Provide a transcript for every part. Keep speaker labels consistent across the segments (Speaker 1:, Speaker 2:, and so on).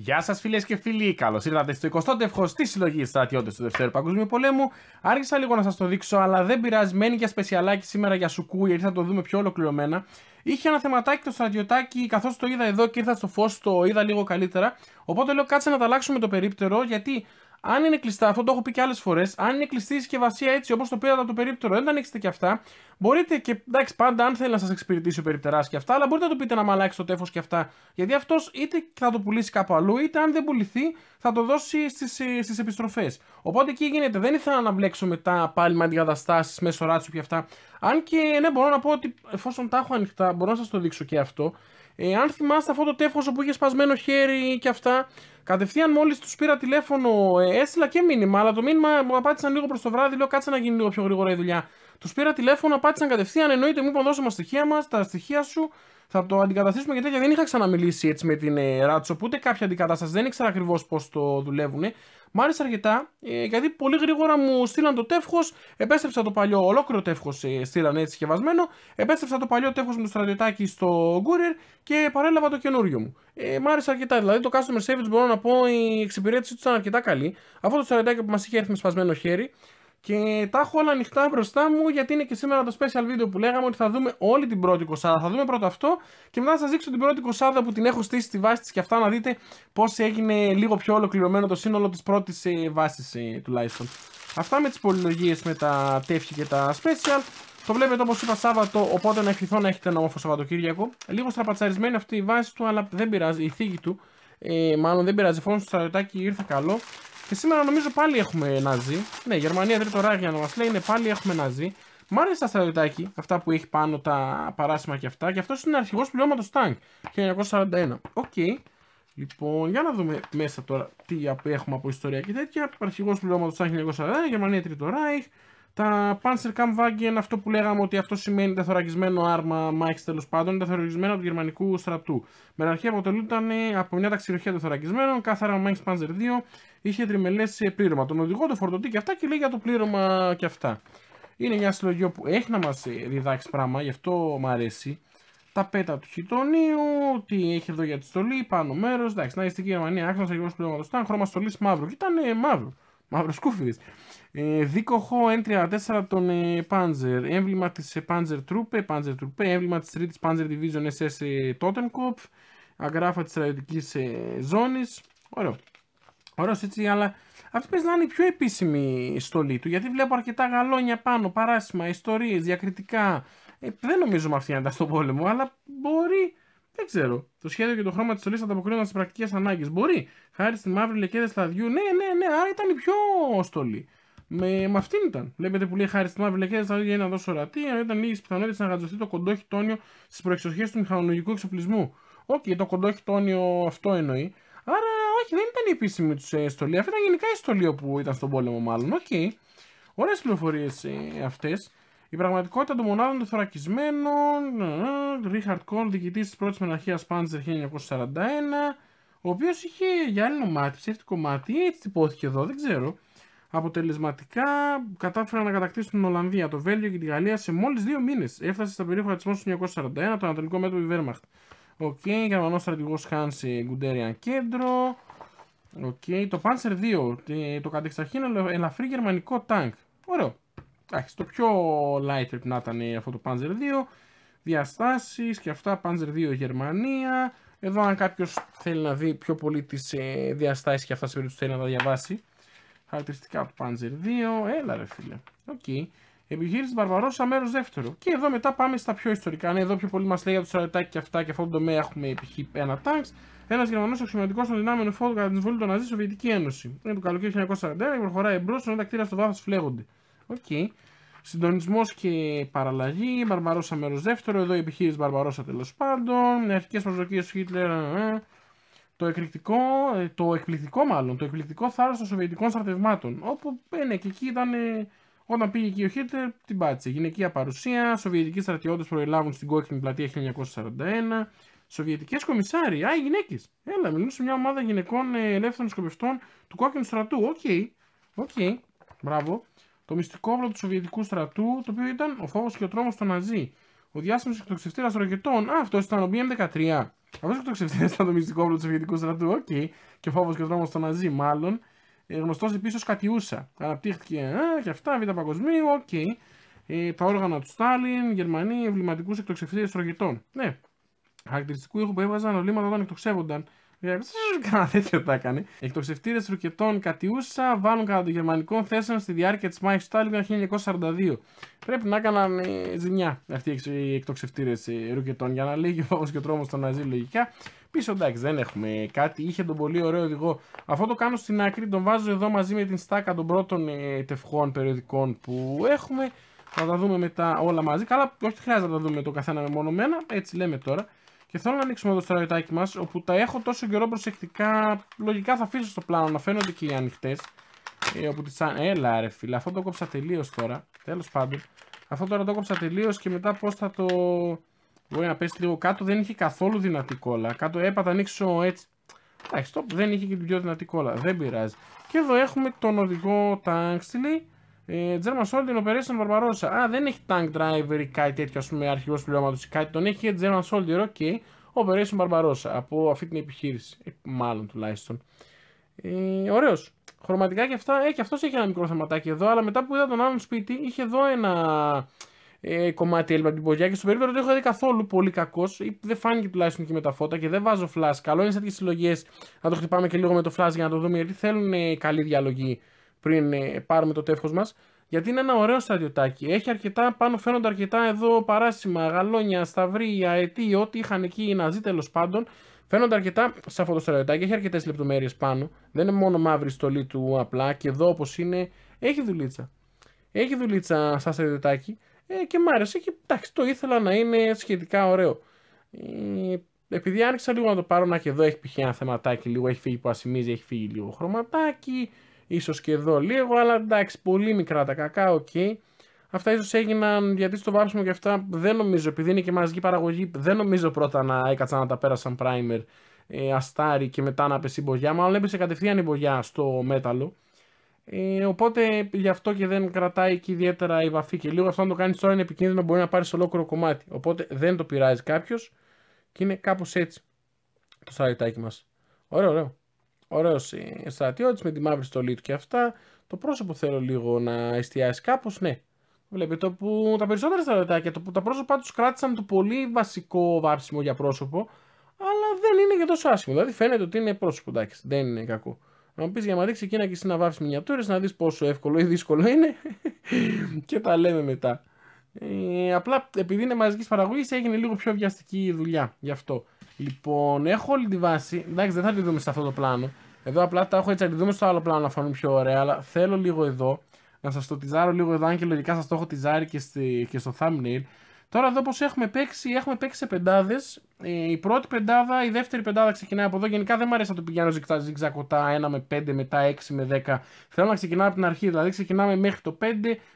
Speaker 1: Γεια σας, φίλες και φίλοι. Καλώς ήρθατε στο 20ο τεύχο της συλλογής Στρατιώτες του Δευτέρου Παγκοσμίου Πολέμου. Άρχισα λίγο να σας το δείξω, αλλά δεν πειράζει. Μένει για σπεσιαλάκι σήμερα για σουκού, γιατί θα το δούμε πιο ολοκληρωμένα. Είχε ένα θεματάκι το στρατιωτάκι, καθώς το είδα εδώ και ήρθα στο φως, το είδα λίγο καλύτερα. Οπότε λέω κάτσε να τα αλλάξουμε το περίπτερο, γιατί αν είναι κλειστά, αυτό το έχω πει και άλλες φορές, αν είναι κλειστή η συσκευασία έτσι όπως το πήρατε το περίπτερο, δεν τα ανοίξετε και αυτά. Μπορείτε και εντάξει, πάντα αν θέλει να σας εξυπηρετήσει ο περιπτεράς και αυτά, αλλά μπορείτε να του πείτε να αλλάξει το τέφος και αυτά. Γιατί αυτός είτε θα το πουλήσει κάπου αλλού, είτε αν δεν πουληθεί, θα το δώσει στις επιστροφές. Οπότε εκεί γίνεται. Δεν ήθελα να μπλέξω μετά πάλι με αντικαταστάσεις, μέσω ράτσου και αυτά. Αν και ναι, μπορώ να πω ότι εφόσον τα έχω ανοιχτά, μπορώ να σας το δείξω και αυτό. Ε, αν θυμάστε αυτό το τέφος όπου είχε σπασμένο χέρι και αυτά, κατευθείαν μόλις τους πήρα τηλέφωνο, ε, έστειλα και μήνυμα. Αλλά το μήνυμα μου απάντησαν λίγο προς το βράδυ, λέω κάτσε να γίνει λίγο πιο γρήγορα η δουλειά. Τους πήρα τηλέφωνο, πάτησαν κατευθείαν. Εννοείται, μου είπαν δώσε μας στοιχεία μας, τα στοιχεία σου. Θα το αντικαταστήσουμε γιατί Δεν είχα ξαναμιλήσει έτσι με την ε, Ράτσο, ούτε κάποια αντικατάσταση. Δεν ήξερα ακριβώς πώς το δουλεύουν. Μ' άρεσε αρκετά, ε, γιατί πολύ γρήγορα μου στείλαν το τεύχος. Επέστρεψα το παλιό, ολόκληρο τεύχος ε, στείλαν έτσι σκευασμένο. Επέστρεψα το παλιό τεύχος με το στρατιωτάκι στο Γκούρερ και παρέλαβα το καινούριο μου. Ε, μ' άρεσε αρκετά. Δηλαδή το customer service μπορώ να πω η εξυπηρέτηση του ήταν αρκετά καλή. Αυτό το στρατιωτάκι που μας είχε έρθει με σπασμένο χέρι. Και τα έχω όλα ανοιχτά μπροστά μου γιατί είναι και σήμερα το special video που λέγαμε ότι θα δούμε όλη την πρώτη κοσάδα. Θα δούμε πρώτα αυτό και μετά θα σας δείξω την πρώτη κοσάδα που την έχω στήσει στη βάση της και αυτά να δείτε πώς έγινε λίγο πιο ολοκληρωμένο το σύνολο της πρώτης ε, βάσης ε, τουλάχιστον. Αυτά με τις πολυλογίες με τα τεύχη και τα special. Το βλέπετε όπως είπα Σάββατο, οπότε να ευχηθώ να έχετε ένα όμορφο Σαββατοκύριακο. Λίγο στραπατσαρισμένη αυτή η βάση του, αλλά δεν πειράζει, η θήκη του. Ε, μάλλον δεν πειράζει, φόνο στο στρατιωτάκι ήρθε καλό. Και σήμερα νομίζω πάλι έχουμε Ναζί. Ναι, Γερμανία, Τρίτο 3ο να μας λέει είναι πάλι έχουμε Ναζί. Μ' άρεσε τα στρατιωτάκι, αυτά που έχει πάνω τα παράσιμα και αυτά. Και αυτός είναι αρχηγός πληρώματο τάγκ. 1941. Οκ. Λοιπόν, για να δούμε μέσα τώρα τι έχουμε από ιστορία και τέτοια. Αρχηγός πληρώματο τάγκ 1941, Γερμανία, Τρίτο Ράιχ. Τα Panzer Kampfwagen, αυτό που λέγαμε ότι αυτό σημαίνει τεθωρακισμένο άρμα Μάιξ τέλος πάντων, τεθωρακισμένο του γερμανικού στρατού. Μεραρχή αποτελούνταν από μια των τεθωρακισμένων, κάθαρα Μάιξ Panzer 2, είχε τριμελές πλήρωμα. Τον οδηγό, το φορτωτή και αυτά και λέει για το πλήρωμα και αυτά. Είναι μια συλλογή που έχει να μας ε, διδάξει πράγμα, γι' αυτό μου αρέσει. Τα πέτα του χιτονίου, τι έχει εδώ για τη στολή, πάνω μέρος. Εντάξει, να στην Γερμανία, άξονας ακριβώς πλήρωματο. Ήταν χρώμα στολής μαύρο και ήταν ε, μαύρο. Μαύρος κούφιδε. Ε, δίκοχο N34 των ε, Panzer. Έμβλημα της ε, Panzer Truppe, Panzer Έμβλημα της 3η Panzer Division SS ε, Totenkopf. Αγράφα της στρατιωτικής ζώνης. Ωραίο. Ωραίο έτσι, αλλά αυτή πρέπει να είναι η πιο επίσημη στολή του. Γιατί βλέπω αρκετά γαλόνια πάνω, παράσημα, ιστορίες, διακριτικά. Ε, δεν με αυτή να ήταν στον πόλεμο, αλλά μπορεί. Δεν ξέρω. Το σχέδιο και το χρώμα της στολής ανταποκρίνονταν στις πρακτικές ανάγκες. Μπορεί. Χάρη στη μαύρη λεκέδα σταδιού. Ναι, ναι, ναι, άρα ήταν η πιο στολή. Με, με αυτήν ήταν. Βλέπετε που λέει χάρη στη μαύρη λεκέδα σταδιού για να δώσω ορατή, ήταν λίγες πιθανότητες να γατζωθεί το κοντό χιτόνιο στις προεξοχές του μηχανολογικού εξοπλισμού. Όχι, okay, το κοντό αυτό εννοεί. Άρα, όχι, δεν ήταν η επίσημη τους ε, στολή. Αυτή ήταν γενικά η στολή που ήταν στον πόλεμο, μάλλον. Οκ. Okay. Ωραίες πληροφορίες ε, αυτές. Η πραγματικότητα των μονάδων των θωρακισμένων. Ε, ε, Ρίχαρτ Κόλ, διοικητής της πρώτης μοναρχίας Πάντζερ 1941. Ο οποίος είχε γυάλινο μάτι, ψεύτικο μάτι, έτσι τυπώθηκε εδώ, δεν ξέρω. Αποτελεσματικά κατάφεραν να κατακτήσουν την Ολλανδία, το Βέλγιο και τη Γαλλία σε μόλις δύο μήνες. Έφτασε στα περίφανα τη του 1941 το Ανατολικό Μέτωπο Βέρμαχτ. Οκ, okay, Γερμανό στρατηγό Χάνση Γκουντέριαν κέντρο. Οκ, okay, το Panzer 2. Το κατεξαρχήν ελαφρύ γερμανικό τάγκ. Ωραίο. Εντάξει, το πιο light πρέπει να ήταν αυτό το Panzer 2. Διαστάσεις και αυτά. Panzer 2 Γερμανία. Εδώ, αν κάποιος θέλει να δει πιο πολύ τις ε, διαστάσεις και αυτά σε περίπτωση θέλει να τα διαβάσει. Χαρακτηριστικά του Panzer 2. Έλα, ρε φίλε. Οκ. Okay. Επιχείρηση Μπαρβαρόσα, μέρο δεύτερο. Και εδώ μετά πάμε στα πιο ιστορικά. Ναι, εδώ πιο πολύ μας λέει για του στρατιωτάκι και αυτά και αυτόν τον τομέα έχουμε π.χ. ένα τάγκ. Ένας Γερμανός αξιωματικός των δυνάμεων φόβου κατά την εισβολή των Ναζί στη Σοβιετική Ένωση. Είναι το καλοκαίρι 1941 και προχωράει εμπρός ενώ τα κτίρια στο βάθος φλέγονται. Οκ. Okay. Συντονισμός και παραλλαγή. Μπαρμπαρόσα μέρος δεύτερο. Εδώ η επιχείρηση Μπαρμπαρόσα τέλος πάντων. Αρχικές προσδοκίες του Χίτλερ. Ε, ε, ε. το εκπληκτικό, το εκπληκτικό μάλλον, το εκπληκτικό θάρρος των Σοβιετικών στρατευμάτων. Όπου ναι, και εκεί ήταν όταν πήγε εκεί ο Χίτλερ, την πάτησε. Γυναικεία παρουσία, Σοβιετικοί στρατιώτες προελάβουν στην κόκκινη πλατεία 1941. Σοβιετικές κομισάροι, α, οι γυναίκες. Έλα, μιλούν σε μια ομάδα γυναικών ε, ελεύθερων σκοπευτών του κόκκινου στρατού. Οκ, okay. οκ, μπράβο. Το μυστικό όπλο του Σοβιετικού στρατού, το οποίο ήταν ο φόβος και ο τρόμος των Ναζί. Ο διάσημος εκτοξευτήρας ροκετών. Α, αυτός ήταν ο BM13. Αυτό εκτοξευτήρας ήταν το μυστικό όπλο του Σοβιετικού στρατού. Οκ. Okay. Και φόβος και ο τρόμος των Ναζί, μάλλον. Ε, γνωστός επίση ως Κατιούσα. Αναπτύχθηκε και αυτά, Β' Παγκοσμίου, οκ. Okay. Ε, τα όργανα του Στάλιν, Γερμανοί, εμβληματικούς εκτοξευτήρε ρουκετών. Ναι. Χαρακτηριστικού ήχου που έβαζαν ολίματα όταν εκτοξεύονταν. Ε, Κάνα τέτοιο τα έκανε. Εκτοξευτήρε ρουκετών Κατιούσα βάλουν κατά των γερμανικών θέσεων στη διάρκεια της Μάχη Στάλιν 1942. Πρέπει να έκαναν ε, ζημιά αυτοί οι εκτοξευτήρε ρουκετών για να λύγει ο και ο τρόμος των Ναζί λογικά. Πίσω εντάξει δεν έχουμε κάτι. Είχε τον πολύ ωραίο οδηγό. Αυτό το κάνω στην άκρη. Τον βάζω εδώ μαζί με την στάκα των πρώτων ε, τευχών περιοδικών που έχουμε. Θα τα δούμε μετά όλα μαζί. Καλά, όχι χρειάζεται να τα δούμε το καθένα μένα, Έτσι λέμε τώρα. Και θέλω να ανοίξουμε εδώ το στρατιωτάκι μας, όπου τα έχω τόσο καιρό προσεκτικά. Λογικά θα αφήσω στο πλάνο να φαίνονται και οι ανοιχτές. Ε, όπου Έλα, ρε φίλε, αυτό το κόψα τελείως τώρα. Τέλος πάντων. Αυτό τώρα το κόψα τελείως και μετά πώς θα το Μπορεί να πέσει λίγο κάτω, δεν είχε καθόλου δυνατή κόλλα. Κάτω έπατα ανοίξω έτσι. Εντάξει, stop, δεν είχε και την πιο δυνατή κόλλα. Δεν πειράζει. Και εδώ έχουμε τον οδηγό τάγκ τι λέει. Ε, German Soldier Operation Barbarossa. Α, δεν έχει tank driver ή κάτι τέτοιο, ας πούμε, αρχηγός πληρώματο ή κάτι. Τον έχει German Soldier, ok. Operation Barbarossa. Από αυτή την επιχείρηση. Ε, μάλλον τουλάχιστον. Ε, Ωραίος. Χρωματικά και αυτά. Ε, και αυτός έχει ένα μικρό θεματάκι εδώ. Αλλά μετά που είδα τον άλλον σπίτι, είχε εδώ ένα ε, κομμάτι έλειπε από την πογιά και στο περίπτωμα δεν έχω δει καθόλου πολύ κακός. Ε, δεν φάνηκε τουλάχιστον και με τα φώτα και δεν βάζω flash. Καλό είναι σε τέτοιες συλλογές να το χτυπάμε και λίγο με το flash για να το δούμε γιατί θέλουν ε, καλή διαλογή πριν ε, πάρουμε το τεύχος μας. Γιατί είναι ένα ωραίο στρατιωτάκι. Έχει αρκετά, πάνω φαίνονται αρκετά εδώ παράσημα, γαλόνια, σταυρί, αετή, ό,τι είχαν εκεί να ζει τέλος πάντων. Φαίνονται αρκετά σε αυτό το στρατιωτάκι. Έχει αρκετές λεπτομέρειες πάνω. Δεν είναι μόνο μαύρη στολή του απλά. Και εδώ όπως είναι, έχει δουλίτσα. Έχει δουλίτσα σαν στρατιωτάκι. Ε, και μ' άρεσε και εντάξει, το ήθελα να είναι σχετικά ωραίο. Ε, επειδή άνοιξα λίγο να το πάρω, να και εδώ έχει π.χ. ένα θεματάκι λίγο, έχει φύγει που ασημίζει, έχει φύγει λίγο χρωματάκι, ίσως και εδώ λίγο, αλλά εντάξει, πολύ μικρά τα κακά, οκ. Αυτά ίσως έγιναν γιατί στο βάψιμο και αυτά δεν νομίζω, επειδή είναι και μαζική παραγωγή, δεν νομίζω πρώτα να έκατσα να τα πέρασαν πράιμερ ε, αστάρι και μετά να πέσει η μπογιά. Μάλλον έπεσε κατευθείαν η μπογιά στο μέταλλο. Ε, οπότε γι' αυτό και δεν κρατάει εκεί ιδιαίτερα η βαφή. Και λίγο αυτό να το κάνεις τώρα είναι επικίνδυνο, μπορεί να πάρεις ολόκληρο κομμάτι. Οπότε δεν το πειράζει κάποιος και είναι κάπως έτσι το στρατιωτάκι μας. Ωραίο, ωραίο. Ωραίος ε, στρατιώτης με τη μαύρη στολή του και αυτά. Το πρόσωπο θέλω λίγο να εστιάσει κάπως, ναι. Βλέπετε που τα περισσότερα στρατιωτάκια, το τα πρόσωπα τους κράτησαν το πολύ βασικό βάψιμο για πρόσωπο, αλλά δεν είναι και τόσο άσχημο. Δηλαδή φαίνεται ότι είναι πρόσωπο, εντάξει, δεν είναι κακό. Να μου πεις για να δείξει εκείνα και εσύ να βάφει μηνιατούρε, να δεις πόσο εύκολο ή δύσκολο είναι και τα λέμε μετά. Ε, απλά επειδή είναι μαζικής παραγωγής έγινε λίγο πιο βιαστική η δουλειά. Γι' αυτό. Λοιπόν, έχω όλη τη βάση. Εντάξει, δεν θα τη δούμε σε αυτό το πλάνο. Εδώ απλά τα έχω έτσι τη δούμε στο άλλο πλάνο να φανούν πιο ωραία. Αλλά θέλω λίγο εδώ να σας το τυζάρω λίγο εδώ. Αν και λογικά σας το έχω τυζάρει και, στη, και στο thumbnail. Τώρα εδώ πώ έχουμε παίξει, έχουμε παίξει σε πεντάδες. Ε, η πρώτη πεντάδα, η δεύτερη πεντάδα ξεκινάει από εδώ. Γενικά δεν μου αρέσει να το πηγαίνω ζυγζακωτά 1 με 5, μετά 6 με 10. Θέλω να ξεκινάω από την αρχή. Δηλαδή ξεκινάμε μέχρι το 5,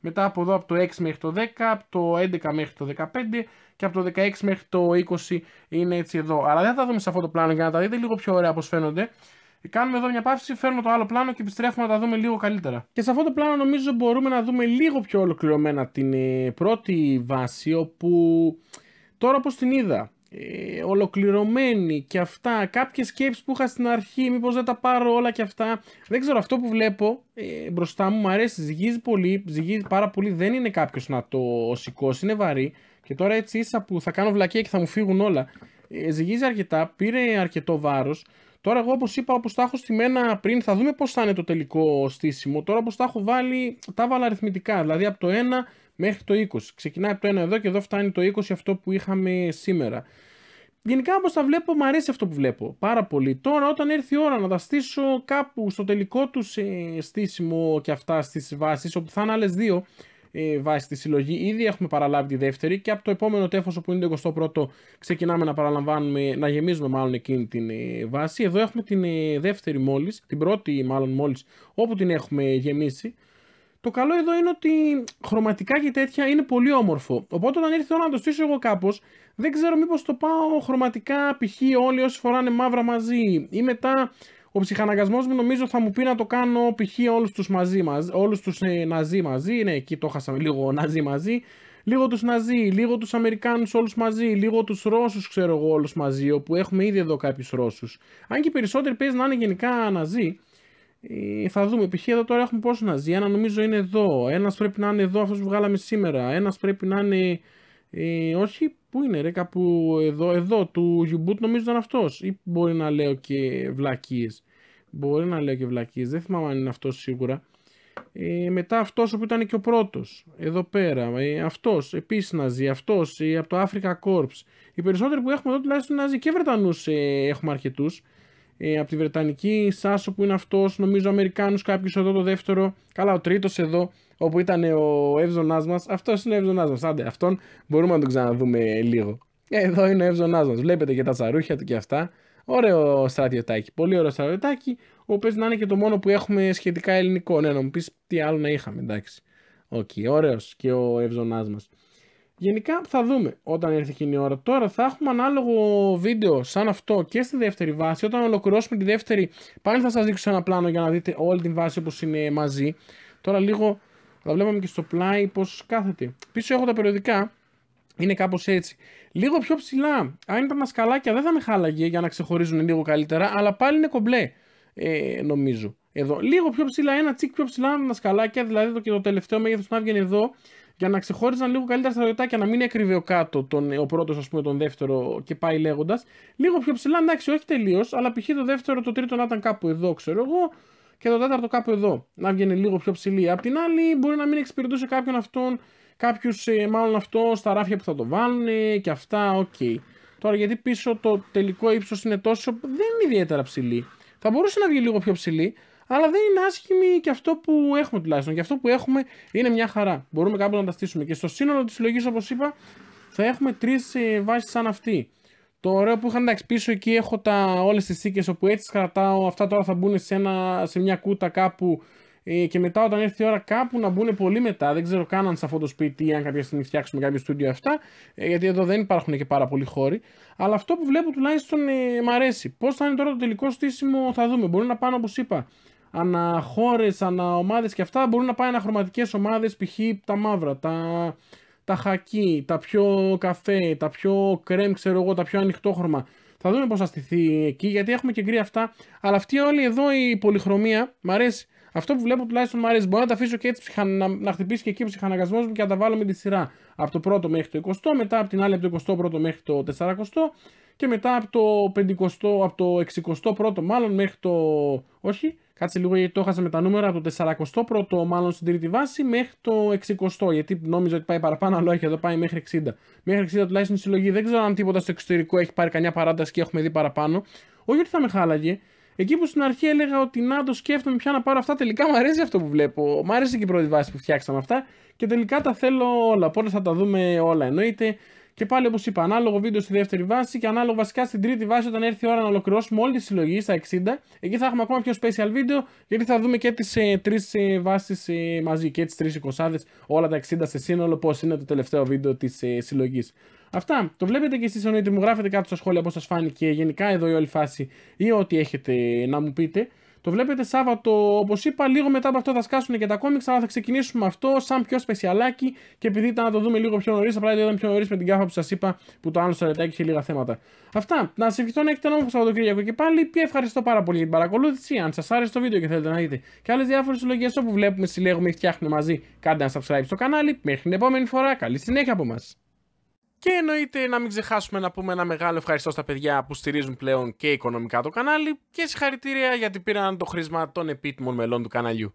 Speaker 1: μετά από εδώ από το 6 μέχρι το 10, από το 11 μέχρι το 15 και από το 16 μέχρι το 20 είναι έτσι εδώ. Αλλά δεν θα τα δούμε σε αυτό το πλάνο για να τα δείτε λίγο πιο ωραία όπως φαίνονται. Ε, κάνουμε εδώ μια παύση, φέρνουμε το άλλο πλάνο και επιστρέφουμε να τα δούμε λίγο καλύτερα. Και σε αυτό το πλάνο νομίζω μπορούμε να δούμε λίγο πιο ολοκληρωμένα την ε, πρώτη βάση, όπου τώρα όπως την είδα, ε, ολοκληρωμένη και αυτά, κάποιες σκέψεις που είχα στην αρχή, μήπως δεν τα πάρω όλα και αυτά. Δεν ξέρω, αυτό που βλέπω ε, μπροστά μου μου αρέσει, ζυγίζει πολύ, ζυγίζει πάρα πολύ, δεν είναι κάποιος να το σηκώσει, είναι βαρύ. Και τώρα έτσι ίσα που θα κάνω βλακιά και θα μου φύγουν όλα. Ε, ζυγίζει αρκετά, πήρε αρκετό βάρος. Τώρα εγώ όπως είπα όπως τα έχω στημένα πριν θα δούμε πώς θα είναι το τελικό στήσιμο. Τώρα όπως τα έχω βάλει τα βάλα αριθμητικά δηλαδή από το 1 μέχρι το 20. Ξεκινάει από το 1 εδώ και εδώ φτάνει το 20 αυτό που είχαμε σήμερα. Γενικά όπως τα βλέπω μου αρέσει αυτό που βλέπω πάρα πολύ. Τώρα όταν έρθει η ώρα να τα στήσω κάπου στο τελικό τους ε, στήσιμο και αυτά στις βάσεις όπου θα είναι άλλες δύο ε, βάση τη συλλογή. Ήδη έχουμε παραλάβει τη δεύτερη και από το επόμενο τέφος που είναι το 21ο ξεκινάμε να παραλαμβάνουμε, να γεμίζουμε μάλλον εκείνη την ε, βάση. Εδώ έχουμε την ε, δεύτερη μόλις, την πρώτη μάλλον μόλις όπου την έχουμε γεμίσει. Το καλό εδώ είναι ότι χρωματικά και τέτοια είναι πολύ όμορφο. Οπότε όταν ήρθε να το στήσω εγώ κάπως, δεν ξέρω μήπως το πάω χρωματικά π.χ. όλοι όσοι φοράνε μαύρα μαζί ή μετά ο ψυχαναγκασμός μου νομίζω θα μου πει να το κάνω π.χ. όλους τους μαζί μας, όλους τους ε, ναζί μαζί, ναι εκεί το χάσαμε λίγο ναζί μαζί, λίγο τους ναζί, λίγο τους αμερικάνους όλους μαζί, λίγο τους Ρώσους, ξέρω εγώ όλους μαζί, όπου έχουμε ήδη εδώ κάποιους Ρώσους. Αν και οι περισσότεροι παίζει να είναι γενικά ναζί, ε, θα δούμε. Π.χ. εδώ τώρα έχουμε πόσους ναζί, ένα νομίζω είναι εδώ, Ένας πρέπει να είναι εδώ αυτός που βγάλαμε σήμερα, Ένας πρέπει να είναι ε, όχι, πού είναι ρε, κάπου εδώ, εδώ του Γιουμπούτ νομίζω ήταν αυτός. Ή μπορεί να λέω και βλακίες. Μπορεί να λέω και βλακίες, δεν θυμάμαι αν είναι αυτός σίγουρα. Ε, μετά αυτός που ειναι ρε καπου εδω εδω του γιουμπουτ νομιζω ηταν αυτό η μπορει να λεω και βλακιε μπορει να λεω και βλακιε δεν θυμαμαι αν ειναι αυτος σιγουρα ε μετα αυτό που ηταν και ο πρώτος. εδώ πέρα, ε, αυτός, επίσης Ναζί, αυτός ε, από το Africa Corps. Οι περισσότεροι που έχουμε εδώ τουλάχιστον Ναζί και Βρετανούς ε, έχουμε αρκετούς. Ε, από τη Βρετανική Σάσο που είναι αυτός, νομίζω αμερικάνους, κάποιος εδώ το δεύτερο, καλά ο τρίτος εδώ όπου ήταν ο εύζωνάς μας. Αυτός είναι ο εύζωνάς μας. Άντε, αυτόν μπορούμε να τον ξαναδούμε λίγο. Ε, εδώ είναι ο εύζωνάς μας. Βλέπετε και τα σαρούχια του και αυτά. Ωραίο στρατιωτάκι. Πολύ ωραίο στρατιωτάκι. Ο οποίος να είναι και το μόνο που έχουμε σχετικά ελληνικό. Ναι, να μου πεις τι άλλο να είχαμε. Εντάξει. Οκ, okay, ωραίος και ο ευζωνά μας. Γενικά θα δούμε όταν έρθει εκείνη η ώρα. Τώρα θα έχουμε ανάλογο βίντεο σαν αυτό και στη δεύτερη βάση. Όταν ολοκληρώσουμε τη δεύτερη, πάλι θα σας δείξω ένα πλάνο για να δείτε όλη την βάση όπως είναι μαζί. Τώρα λίγο θα βλέπαμε και στο πλάι πώ κάθεται. Πίσω έχω τα περιοδικά. Είναι κάπως έτσι. Λίγο πιο ψηλά. Αν ήταν ασκαλάκια δεν θα με χάλαγε για να ξεχωρίζουν λίγο καλύτερα, αλλά πάλι είναι κομπλέ. Ε, νομίζω. Εδώ. Λίγο πιο ψηλά, ένα τσικ πιο ψηλά με τα σκαλάκια, δηλαδή το, και το τελευταίο μέγεθος να βγαίνει εδώ, για να ξεχώριζαν λίγο καλύτερα στα και να μην έκρυβε ο κάτω τον, ε, ο πρώτος, ας πούμε, τον δεύτερο και πάει λέγοντας. Λίγο πιο ψηλά, εντάξει, όχι τελείως, αλλά π.χ. το δεύτερο, το τρίτο να ήταν κάπου εδώ, ξέρω εγώ, και το τέταρτο κάπου εδώ, να βγαίνει λίγο πιο ψηλή. Απ' την άλλη, μπορεί να μην εξυπηρετούσε κάποιον αυτόν, κάποιους ε, μάλλον αυτό στα ράφια που θα το βάλουν και αυτά, οκ. Okay. Τώρα, γιατί πίσω το τελικό ύψος είναι τόσο. δεν είναι ιδιαίτερα ψηλή. Θα μπορούσε να βγει λίγο πιο ψηλή, αλλά δεν είναι άσχημη και αυτό που έχουμε τουλάχιστον. Και αυτό που έχουμε είναι μια χαρά. Μπορούμε κάπου να τα στήσουμε. Και στο σύνολο της συλλογής, όπως είπα, θα έχουμε τρεις ε, βάσεις σαν αυτή. Το ωραίο που είχα εντάξει πίσω εκεί έχω τα, όλες τις θήκες όπου έτσι κρατάω, αυτά τώρα θα μπουν σε, ένα, σε μια κούτα κάπου ε, και μετά όταν έρθει η ώρα κάπου να μπουν πολύ μετά, δεν ξέρω καν αν σε αυτό το σπίτι ή αν κάποια στιγμή φτιάξουμε κάποιο στούντιο αυτά, ε, γιατί εδώ δεν υπάρχουν και πάρα πολλοί χώροι. Αλλά αυτό που βλέπω τουλάχιστον ε, μ' αρέσει. Πώς θα είναι τώρα το τελικό στήσιμο θα δούμε. Μπορεί να πάνε όπως είπα ανά χώρες, ανά ομάδες και αυτά μπορούν να πάει αναχρωματικές ομάδες, π.χ. τα μαύρα, τα τα χακί, τα πιο καφέ, τα πιο κρέμ, ξέρω εγώ, τα πιο ανοιχτόχρωμα. Θα δούμε πώς θα στηθεί εκεί, γιατί έχουμε και γκρι αυτά. Αλλά αυτή όλη εδώ η πολυχρωμία μου Αυτό που βλέπω τουλάχιστον μου αρέσει. Μπορώ να τα αφήσω και έτσι να, να χτυπήσει και εκεί ο ψυχαναγκασμός μου και να τα βάλω με τη σειρά. Από το πρώτο μέχρι το 20, μετά από την άλλη από το 21 μέχρι το 40 και μετά από το 50, από το 61ο μάλλον μέχρι το. Όχι, κάτσε λίγο γιατί το έχασα με τα νούμερα. Από το 41ο μάλλον στην τρίτη βάση μέχρι το 60ο. Γιατί νόμιζα ότι πάει παραπάνω, αλλά όχι, εδώ πάει μέχρι 60. Μέχρι 60 τουλάχιστον η συλλογή. Δεν ξέρω αν τίποτα στο εξωτερικό έχει πάρει καμιά παράταση και έχουμε δει παραπάνω. Όχι ότι θα με χάλαγε. Εκεί που στην αρχή έλεγα ότι να το σκέφτομαι πια να πάρω αυτά, τελικά μου αρέσει αυτό που βλέπω. Μου αρέσει και η πρώτη βάση που φτιάξαμε αυτά και τελικά τα θέλω όλα. Οπότε θα τα δούμε όλα εννοείται. Και πάλι όπως είπα, ανάλογο βίντεο στη δεύτερη βάση και ανάλογο βασικά στην τρίτη βάση όταν έρθει η ώρα να ολοκληρώσουμε όλη τη συλλογή στα 60. Εκεί θα έχουμε ακόμα πιο special βίντεο γιατί θα δούμε και τις ε, τρεις ε, βάσεις ε, μαζί και τις τρεις εικοσάδες, όλα τα 60 σε σύνολο, πώς είναι το τελευταίο βίντεο της ε, συλλογής. Αυτά. Το βλέπετε και εσείς εννοείται. Μου γράφετε κάτω στα σχόλια πώς σας φάνηκε γενικά εδώ η όλη φάση ή ό,τι έχετε να μου πείτε. Το βλέπετε Σάββατο, όπως είπα, λίγο μετά από αυτό θα σκάσουν και τα κόμιξ, αλλά θα ξεκινήσουμε αυτό σαν πιο σπεσιαλάκι και επειδή ήταν να το δούμε λίγο πιο νωρίς, απλά ήταν πιο νωρίς με την κάφα που σας είπα που το άλλο σαρετάκι είχε λίγα θέματα. Αυτά. Να σα ευχηθώ να έχετε ένα όμορφο Σαββατοκύριακο και πάλι. Πια ευχαριστώ πάρα πολύ για την παρακολούθηση. Αν σας άρεσε το βίντεο και θέλετε να δείτε και άλλες διάφορες συλλογές όπου βλέπουμε, συλλέγουμε ή φτιάχνουμε μαζί, κάντε ένα subscribe στο κανάλι. Μέχρι την επόμενη φορά, καλή συνέχεια από μας. Και εννοείται να μην ξεχάσουμε να πούμε ένα μεγάλο ευχαριστώ στα παιδιά που στηρίζουν πλέον και οικονομικά το κανάλι και συγχαρητήρια γιατί πήραν το χρήσμα των επίτιμων μελών του καναλιού.